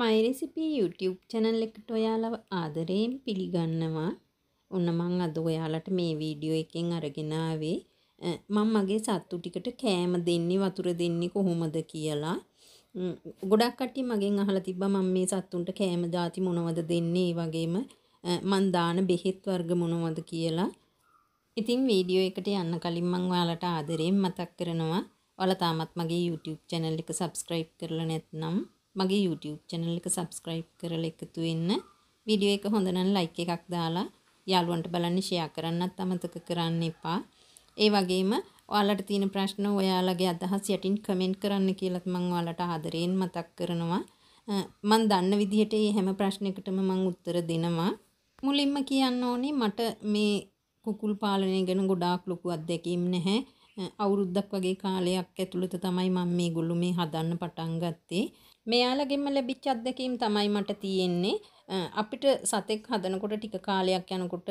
මයිරෙසිපී YouTube channel එකට ඔයාලව ආදරයෙන් පිළිගන්නවා. ඔන්න මං අද ඔයාලට මේ වීඩියෝ එකෙන් අරගෙන ආවේ මම මගේ සත්තු ටිකට කෑම දෙන්නේ වතුර දෙන්නේ කොහොමද කියලා. ගොඩක් කට්ටිය මගෙන් අහලා තිබ්බා මම මේ සත්තුන්ට කෑම දාති මොනවද දෙන්නේ ඒ වගේම මං දාන බෙහෙත් වර්ග මොනවද කියලා. ඉතින් වීඩියෝ එකට යන්න කලින් මං ඔයාලට ආදරයෙන් මතක් කරනවා. ඔයාලා තාමත් මගේ YouTube channel එක subscribe කරලා නැත්නම් මගේ YouTube channel එක subscribe කරලා එකතු වෙන්න. වීඩියෝ එක හොඳ නම් like එකක් දාලා යාළුවන්ට බලන්න share කරන්නත් අමතක කරන්න එපා. ඒ වගේම ඔයාලට තියෙන ප්‍රශ්න ඔයාලගේ අදහස් යටින් comment කරන්න කියලාත් මම ඔයාලට ආදරයෙන් මතක් කරනවා. මම දන්න විදිහට මේ හැම ප්‍රශ්නයකටම මම උත්තර දෙනවා. මුලින්ම කියන්න ඕනේ මට මේ කුකුල් පාලනය ගැන ගොඩාක් ලොකු අත්දැකීම් නැහැ. අවුරුද්දක් වගේ කාලයක් ඇතුළත තමයි මම මේගොල්ලෝ මේ හදන්න පටන් ගත්තේ. මෙයාලගෙන්ම ලැබිච්ච අත්දැකීම් තමයි මට තියෙන්නේ. අපිට සතෙක් හදනකොට ටික කාලයක් යනකොට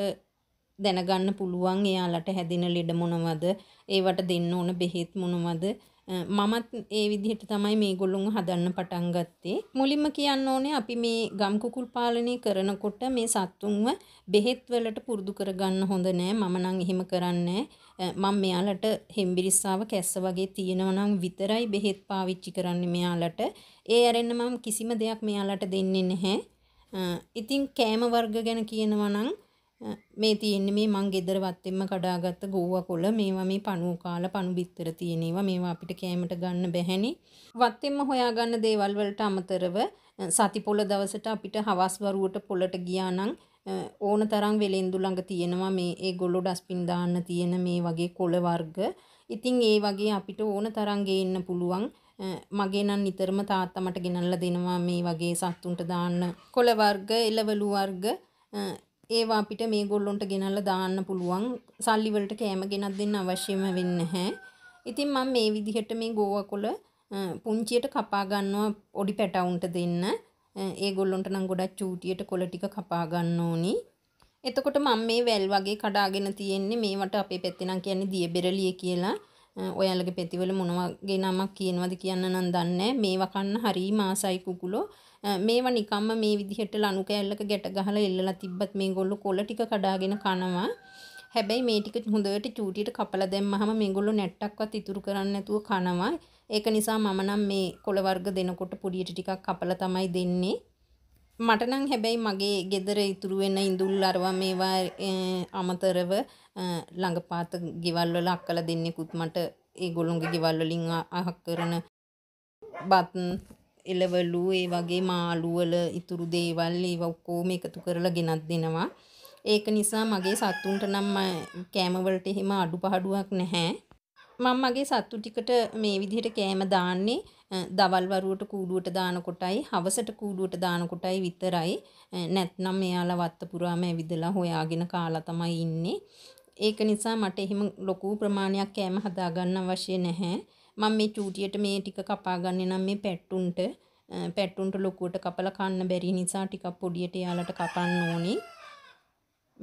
දැනගන්න පුළුවන් එයාලට හැදෙන ලෙඩ මොනවද, ඒවට දෙන්න ඕන බෙහෙත් මොනවද, මමත් ඒ විදිහට තමයි මේගොල්ලොන් හදන්න පටන් ගත්තේ. මුලින්ම කියන්න ඕනේ අපි මේ ගම් කුකුල් පාලනය කරනකොට මේ සත්තුන්ව බෙහෙත් වලට පුරුදු කරගන්න හොඳ නෑ. මම නම් එහෙම කරන්නේ මම මෙයාලට හෙම්බිරිස්සාව කැස්ස වගේ තියෙනවා නම් විතරයි බෙහෙත් පාවිච්චි කරන්නේ මෙයාලට. ඒ ඇරෙන්න මම කිසිම දෙයක් මෙයාලට දෙන්නේ නැහැ. ඉතින් කෑම වර්ග ගැන කියනවා නම් මේ තියෙන්නේ මේ මං ගෙදර වත්තෙන්ම කඩාගත්ත ගෝවා කොළ මේවා මේ පණුව කාලා පණු බිත්තර තියෙන ඒවා මේවා අපිට කෑමට ගන්න බැහැනේ වත්තෙන්ම හොයාගන්න දේවල් වලට අමතරව සති පොළ දවසට අපිට හවස් වරුවට පොළට ගියා නම් ඕන තරම් වෙලෙන්දු ළඟ තියෙනවා මේ ඒ ගොල්ලෝ ඩස්පින් දාන්න තියෙන මේ වගේ කොළ වර්ග ඉතින් ඒ වගේ අපිට ඕන තරම් ගේන්න පුළුවන් මගේ නම් නිතරම තාත්තා මට ගෙනල්ලා දෙනවා මේ වගේ සත්තුන්ට දාන්න කොළ වර්ග එළවලු වර්ග ඒවා අපිට මේගොල්ලොන්ට ගෙනල්ලා දාන්න පුළුවන් සල්ලි වලට කෑම ගෙනත් දෙන්න අවශ්‍යම වෙන්නේ නැහැ. ඉතින් මම මේ විදිහට මේ ගෝවකොළ පුංචියට කපා ගන්නවා පොඩි පැටවුන්ට දෙන්න. ඒගොල්ලොන්ට නම් ගොඩක් චූටියට කොළ ටික කපා ගන්න ඕනි. එතකොට මම මේ වැල් වගේ කඩාගෙන තියෙන්නේ මේවට අපේ පැත්තේ නම් කියන්නේ දියබෙරළිය කියලා. ඔයාලගේ පැතිවල මොන වගේ නමක් කියනවද කියන්න නම් දන්නේ නැහැ. මේවා කන්න හරිම ආසයි කුකුලෝ. මේවා නිකම්ම මේ විදිහට ලනු කෑල්ලක ගැට ගහලා එල්ලලා තිබ්බත් මේගොල්ලෝ කොළ ටික කඩාගෙන කනවා. හැබැයි මේ ටික හොඳට චූටියට කපලා දැම්මහම මේගොල්ලෝ නැට්ටක්වත් ඉතුරු කරන්නේ නැතුව කනවා. ඒක නිසා මම නම් මේ කොළ වර්ග දෙනකොට පොඩියට ටිකක් කපලා තමයි දෙන්නේ. මට නම් හැබැයි මගේ ගෙදර ඉතුරු වෙන ඉඳුල් අරවා මේවා අමතරව ළඟපාත ගෙවල් වල අක්කලා දෙන්නෙකුත් මට ඒගොල්ලොන්ගේ ගෙවල් වලින් අහක් කරන බත් එළවලු ඒ වගේ මාළු වල ඉතුරු දේවල් ඒව ඔක්කොම එකතු කරලා ගෙනත් දෙනවා. ඒක නිසා මගේ සත්තුන්ට නම් කෑම වලට එහෙම අඩුපාඩුවක් නැහැ. මම මගේ සත්තු ටිකට මේ විදිහට කෑම දාන්නේ දවල් වරුවට කූඩුවට දාන කොටයි හවසට කූඩුවට දාන කොටයි විතරයි නැත්නම් එයාලා වත්ත පුරාම ඇවිදලා හොයාගෙන කාලා තමයි ඉන්නේ ඒක නිසා මට එහෙම ලොකු ප්‍රමාණයක් කෑම හදාගන්න අවශ්‍ය නැහැ මම මේ චූටියට මේ ටික කපා ගන්නේ නම් මේ පැට්ටුන්ට පැට්ටුන්ට ලොකුවට කපලා කන්න බැරි නිසා ටිකක් පොඩියට යාලට කපන්න ඕනේ.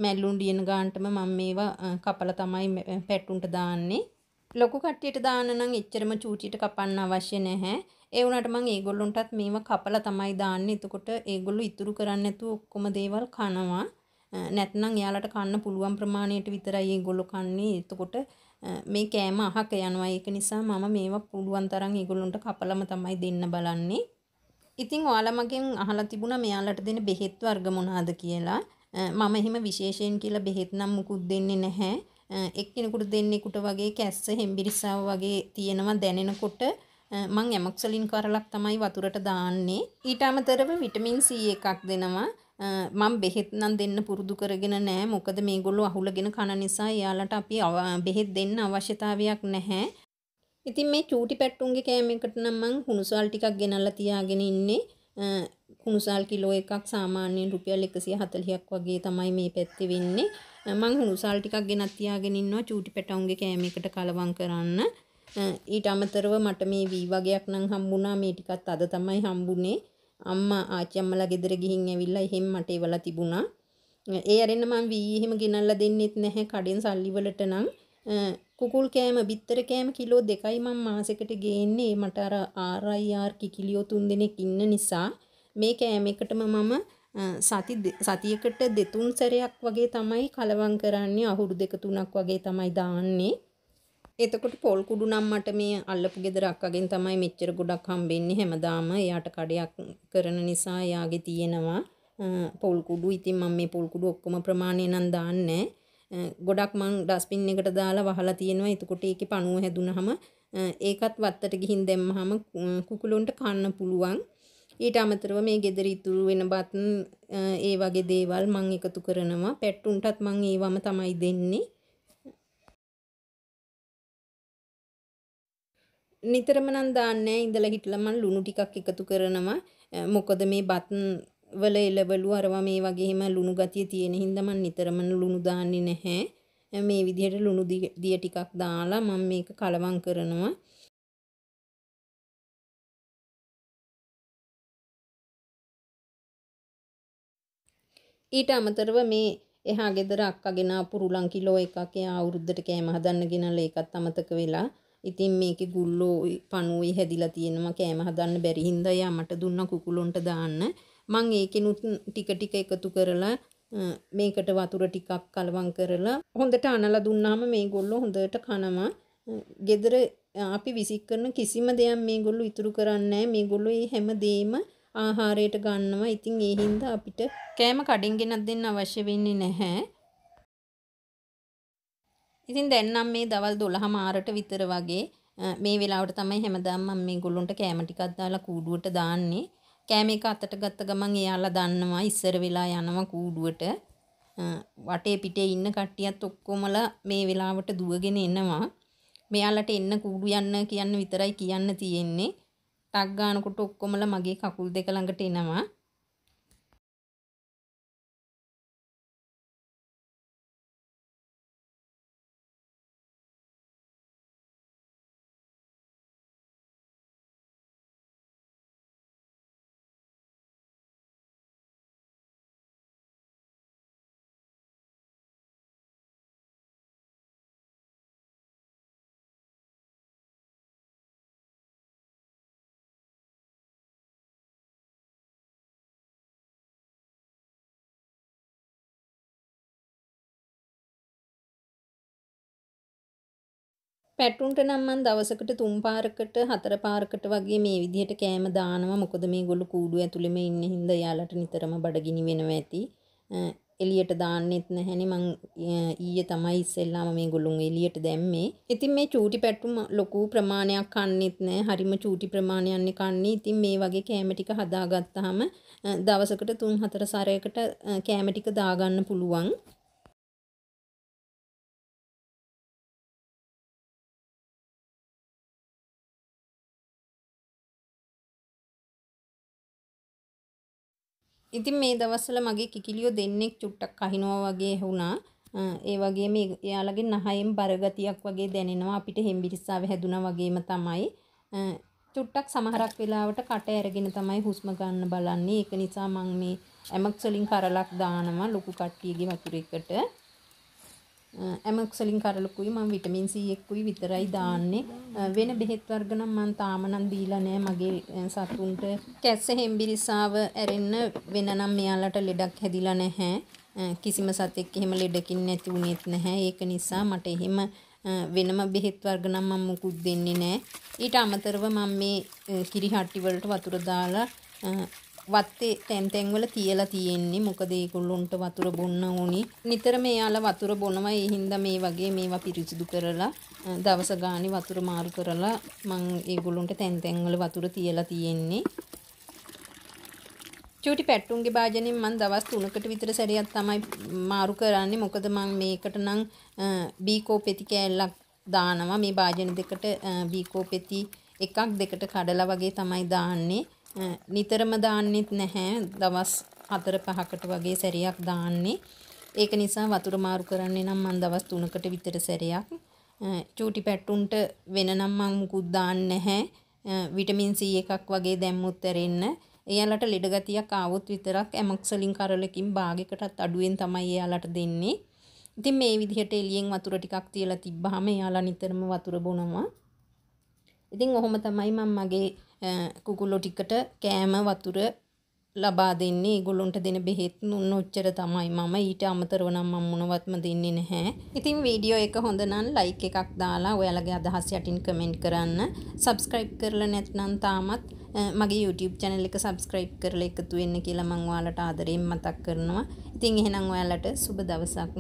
මැල්ලුන් දින ගානටම මම මේවා කපලා තමයි පැට්ටුන්ට දාන්නේ. ලොකු කට්ටියට දාන්න නම් එච්චරම චූටියට කපන්න අවශ්‍ය නැහැ. ඒ වුණාට මම ඒගොල්ලොන්ටත් මේව කපලා තමයි දාන්නේ. එතකොට ඒගොල්ලෝ ඉතුරු කරන්නේ නැතුව ඔක්කොම දේවල් කනවා. නැත්නම් එයාලට කන්න පුළුවන් ප්‍රමාණයට විතරයි ඒගොල්ලෝ කන්නේ. එතකොට මේ කෑම අහක යනවා. ඒක නිසා මම මේවා පුළුවන් තරම් ඒගොල්ලන්ට කපලම තමයි දෙන්න බලන්නේ. ඉතින් ඔයාලා මගෙන් අහලා තිබුණා මෙයාලට දෙන බෙහෙත් වර්ග මොනවාද කියලා. මම එහෙම විශේෂයෙන් කියලා බෙහෙත් නම් මුකුත් දෙන්නේ නැහැ. එක්කෙනෙකුට දෙන්නෙකුට වගේ කැස්ස හෙම්බිරිස්සාව වගේ තියෙනවා දැනෙනකොට මං ඇමොක්සලින් කරලක් තමයි වතුරට දාන්නේ. ඊට අමතරව විටමින් C එකක් දෙනවා. මම බෙහෙත් නම් දෙන්න පුරුදු කරගෙන නැහැ. මොකද මේගොල්ලෝ අහුලගෙන කන නිසා එයාලට අපි බෙහෙත් දෙන්න අවශ්‍යතාවයක් නැහැ. ඉතින් මේ චූටි පැට්ටුන්ගේ කෑම එකට නම් මං හුණුසාල් ටිකක් ගෙනල්ලා තියාගෙන ඉන්නේ. හුණුසාල් කිලෝ එකක් සාමාන්‍යයෙන් රුපියල් 140ක් වගේ තමයි මේ පැත්තේ වෙන්නේ. මං හුණුසාල් ටිකක් ගෙනත් තියාගෙන ඉන්නවා චූටි පැට්ටුන්ගේ කෑම එකට කලවම් කරන්න. ඊට අමතරව මට මේ වී වගේක් නම් හම්බුණා මේ ටිකත් අද තමයි හම්බුනේ. අම්මා ආච්චි අම්මලා ගෙදර ගිහින් ඇවිල්ලා එහෙම මට ඒවලා තිබුණා. ඒ අරෙන්න මම වී එහෙම ගෙනල්ලා දෙන්නෙත් නැහැ කඩෙන් සල්ලි වලට නම් කුකුල් කෑම බිත්තර කෑම කිලෝ දෙකයි මම මාසෙකට ගේන්නේ මට අර RIR කිකිලියෝ තුන් දෙනෙක් ඉන්න නිසා මේ කෑම එකටම මම සති සතියකට දෙතුන් සැරයක් වගේ තමයි කලවම් කරන්නේ අහුරු දෙක තුනක් වගේ තමයි දාන්නේ එතකොට පොල් කුඩු නම් මට මේ අල්ලපු ගෙදර අක්කගෙන් තමයි මෙච්චර ගොඩක් හම්බෙන්නේ හැමදාම එයාට කඩයක් කරන නිසා එයාගේ තියෙනවා පොල් කුඩු. ඉතින් මම මේ පොල් කුඩු ඔක්කොම ප්‍රමාණය නම් දාන්නේ ගොඩක් මං ඩස්බින් එකට දාලා වහලා තියෙනවා. එතකොට ඒකේ පණුව හැදුනහම ඒකත් වත්තට ගිහින් දැම්මහම කුකුලොන්ට කන්න පුළුවන්. ඊට අමතරව මේ ගෙදර ඉතුරු වෙන බත් ඒ වගේ දේවල් මං එකතු කරනවා. පැට්ටුන්ටත් මං ඒවම තමයි දෙන්නේ. නිතරම නම් දාන්නේ ඉඳලා හිටලා මම ලුණු ටිකක් එකතු කරනවා. මොකද මේ බත් වල එළවලු අරවා මේ වගේම ලුණු ගතිය තියෙන හින්දා මම නිතරම ලුණු දාන්නේ නැහැ. මේ විදිහට ලුණු දිය ටිකක් දාලා මම මේක කලවම් කරනවා. ඊට අමතරව මේ එහා ගෙදර අක්කගෙන පුරුලන් කිලෝ එකක් එයා අවුරුද්දට කෑම හදන්න ගෙනල්ලා ඒකත් අමතක වෙලා ඉතින් මේකේ ගුල්ලෝ පණුවේ හැදිලා තියෙනවා කෑම හදන්න බැරි හින්දා යා මට දුන්න කුකුලොන්ට දාන්න මං ඒකෙනුත් ටික ටික එකතු කරලා මේකට වතුර ටිකක් කලවම් කරලා හොඳට අනලා දුන්නාම මේගොල්ලෝ හොඳට කනවා ගෙදර අපි විසික් කරන කිසිම දෙයක් මේගොල්ලෝ ඉතුරු කරන්නේ නැහැ මේගොල්ලෝ මේ හැමදේම ආහාරයට ගන්නවා. ඉතින් ඒ හින්දා අපිට කෑම කඩෙන් ගෙනත් දෙන්න අවශ්‍ය වෙන්නේ නැහැ. ඉතින් දැන් නම් මේ දවල් 12 මාරට විතර වගේ මේ වෙලාවට තමයි හැමදාම මම මේගොල්ලන්ට කෑම ටිකක් දාලා කූඩුවට දාන්නේ. කෑම එක අතට ගත්ත ගමන් එයාලා දන්නවා ඉස්සර වෙලා යනවා කූඩුවට. වටේ පිටේ ඉන්න කට්ටියත් ඔක්කොමලා මේ වෙලාවට දුවගෙන එනවා. මෙයාලට එන්න කූඩු යන්න කියන්න විතරයි කියන්න තියෙන්නේ. ටක් ගන්නකොට ඔක්කොමලා මගේ කකුල් දෙක ළඟට එනවා. පැටුන්ට නම් මං දවසකට තුන් පාරකට හතර පාරකට වගේ මේ විදිහට කෑම දානවා මොකද මේගොල්ලෝ කූඩු ඇතුළෙම ඉන්න හින්දා යාලට නිතරම බඩගිනි වෙනවා ඇති එලියට දාන්නෙත් නැහැනේ මං ඊයේ තමයි ඉස්සෙල්ලාම මේගොල්ලොන් එලියට දැම්මේ. ඉතින් මේ චූටි පැටුම් ලොකු ප්‍රමාණයක් කන්නෙත් නැහැ. හරිම චූටි ප්‍රමාණයන්නේ කන්නේ. ඉතින් මේ වගේ කෑම ටික හදාගත්තාම දවසකට 3-4 සැරයකට කෑම ටික දාගන්න පුළුවන්. ඉතින් මේ දවස්වල මගේ කිකිලියෝ දෙන්නෙක් චුට්ටක් කහිනවා වගේ වුණා. ඒ වගේම එයාලගේ නහයෙන් බරගතියක් වගේ දැනෙනවා අපිට හෙම්බිරිස්සාව හැදුනා වගේම තමයි. චුට්ටක් සමහරක් වෙලාවට කට ඇරගෙන තමයි හුස්ම ගන්න බලන්නේ. ඒක නිසා මම මේ ඇමක්ස් වලින් කරලක් දානවා ලොකු කට්ටියගේ වතුර එකට. ඇමක්සලින් කරලකුයි මම විටමින් C එක්කුයි විතරයි දාන්නේ වෙන බෙහෙත් වර්ග නම් මම තාම නම් දීලා නැහැ මගේ සතුන්ට කැස්ස හෙම්බිරිසාව ඇරෙන්න වෙන නම් මෙයාලට ලෙඩක් හැදිලා නැහැ කිසිම සතෙක් එහෙම ලෙඩකින් නැති වුණෙත් නැහැ ඒක නිසා මට එහෙම වෙනම බෙහෙත් වර්ග නම් මම මුකුත් දෙන්නේ නැහැ ඊට අමතරව මම මේ කිරි හට්ටි වලට වතුර දාලා වත්තේ තැන් තැන්වල තියලා තියෙන්නේ මොකද ඒගොල්ලොන්ට වතුර බොන්න ඕනි. නිතරම එයාලා වතුර බොනවා ඒ හින්දා මේ වගේ මේවා පිරිසිදු කරලා දවස ගානේ වතුර මාරු කරලා මම ඒගොල්ලොන්ට තැන් තැන්වල වතුර තියලා තියෙන්නේ. චූටි පැට්ටුන්ගේ භාජනයෙන් මම දවස් 3කට විතර සැරයක් තමයි මාරු කරන්නේ. මොකද මම මේකට නම් බීකෝ පෙති කෑල්ලක් දානවා. මේ භාජන දෙකට බීකෝ පෙති එකක් දෙකට කඩලා වගේ තමයි දාන්නේ. නිතරම දාන්නෙත් නැහැ දවස් 4 5කට වගේ සැරයක් දාන්නේ. ඒක නිසා වතුර මාරු කරන්නේ නම් මම දවස් 3කට විතර සැරයක් චූටි පැට්ටුන්ට වෙන නම් මම මුකුත් දාන්නේ නැහැ. විටමින් C එකක් වගේ දැම්මුත් ඇරෙන්න. එයාලට ලෙඩ ගතියක් ආවොත් විතරක් ඇමොක්සලින් කරලකින් භාගයකටත් අඩුවෙන් තමයි එයාලට දෙන්නේ. ඉතින් මේ විදිහට එළියෙන් වතුර ටිකක් තියලා තිබ්බහම එයාලා නිතරම වතුර බොනවා. ඉතින් ඔහොම තමයි මම මගේ කුකුලෝ ටිකට කෑම වතුර ලබා දෙන්නේ ඒගොල්ලොන්ට දෙන බෙහෙත් නුන්න ඔච්චර තමයි මම ඊට අමතරව නම් මම මොනවත්ම දෙන්නේ නැහැ. ඉතින් වීඩියෝ එක හොඳ නම් ලයික් එකක් දාලා ඔයාලගේ අදහස් යටින් කමෙන්ට් කරන්න. සබ්ස්ක්‍රයිබ් කරලා නැත්නම් තාමත් මගේ YouTube channel එක සබ්ස්ක්‍රයිබ් කරලා එකතු වෙන්න කියලා මම ඔයාලට ආදරයෙන් මතක් කරනවා. ඉතින් එහෙනම් ඔයාලට සුබ දවසක්.